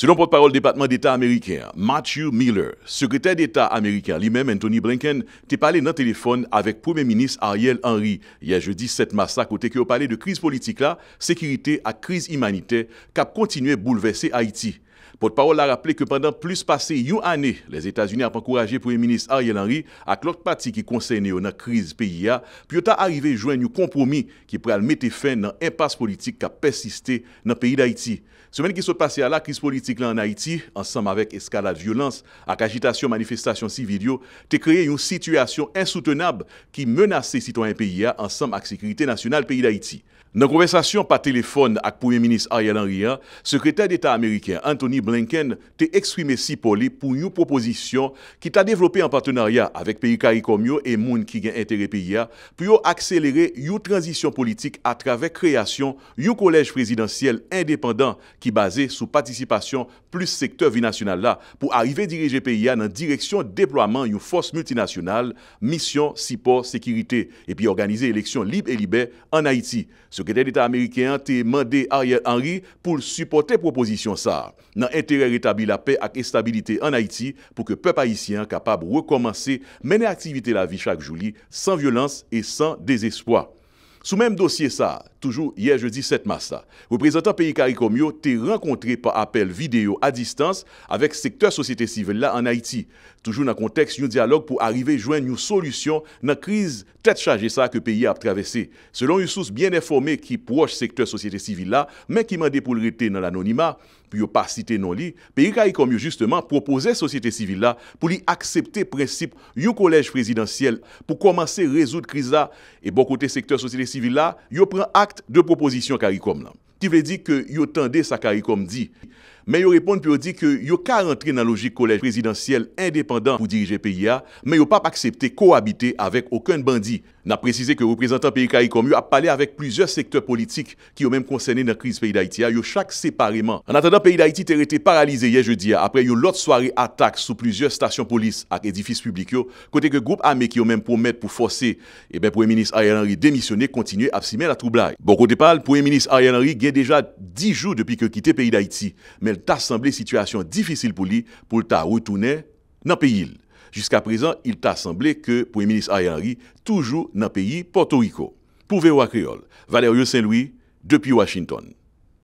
Selon porte-parole du département d'État américain, Matthew Miller, secrétaire d'État américain, lui-même Anthony Blinken, t'est parlé dans téléphone avec Premier ministre Ariel Henry hier jeudi 7 mars à côté qu'il a parlé de crise politique là, sécurité à crise humanitaire qui a continué bouleverser Haïti. Pot parol la rappele ke pendan plus pase yon ane, les Etats-Unis ap ankouraje pou yon ministre Ariel Henry ak lort pati ki konseyne yo nan kriz P.I.A. pi yo ta arrive jwen yon kompromi ki pral mete fen nan impas politik ka pesiste nan P.I.D. Haïti. Se men ki sou pase ya la kriz politik lan an Haïti, ansam avèk eskalat violans ak agitasyon manifestasyon sivilyo, te kreye yon situasyon insoutenab ki menase siton an P.I.A. ansam ak sekritè nasyonal P.I.D. Haïti. Nan konversasyon pa telefon ak pouye minis Aryan Anrian, sekretèr d'Etat Ameriken Anthony Blinken te ekstrime si poli pou yon proposisyon ki ta devlopè an partenarya avèk P.I.K.A.R.I. komyo e moun ki gen entere P.I.A. pou yon akselere yon transisyon politik a travè kreasyon yon kolej prezidansyel indépendant ki base sou patisipasyon plus sektèr vi nasyonal la pou arive dirije P.I.A. nan direksyon deploaman yon fòs multinasyonal, misyon, sipò, sekirite, e pi organize eleksyon libe e libe an Haiti. Jok eten l'Etat Ameriken te mande Ariel Henry pou supporte proposisyon sa. Nan entere retabi la pe ak estabilite an Haiti pou ke pe paisyen kapab rekomansi menen aktivite la vi chak jouli san violans e san desespoi. Sou menm dosye sa. Toujou yè jeudi 7 mars sa. Reprezentant P.I. Karikomyo te renkontre pa apel video a distans avek sektor sosyete sivil la an Haiti. Toujou nan konteks yon dialog pou arrive jwen yon solusyon nan kriz tet chaje sa ke P.I. ap travesse. Selon yon sous bien informe ki proche sektor sosyete sivil la, men ki mande pou lrette nan anonima, pou yon pa cite nan li, P.I. Karikomyo justeman propose sosyete sivil la pou li aksepte prensip yon kolej prezidentiel pou komanse rezout kriz la. E bon kote sektor sosyete sivil la, yon pren aksepte Akte de proposisyon karikom la. Ti ve di ke yotande sa karikom di... men yon reponde pou yon di ke yon ka rentre nan logik kolèj présidentiel indépendant pou dirije P.I.A. men yon pa pa aksepte ko habite avèk okèn bandi. Nan prezise ke reprezentant P.I.K.I. komyo ap pale avèk plizèr sektèr politik ki yon mèm konsènè nan kriz P.I.D.A. yon chak separeman. An atèndan P.I.D.A. ter etè paralize yè je di ya apre yon lot soare atak sou plizèr stasyon polis ak edifis publik yon kote ke goup amè ki yon mèm pou mèt pou fòse e ben P.E.A. Bon, demisyonè t'a semblé situation difficile pour lui pour t'a retourner dans le pays. Jusqu'à présent, il t'a semblé que Premier ministre Ariel Henry toujours dans le pays Porto Rico. Pour VOA Creole, Valerio Saint-Louis, depuis Washington.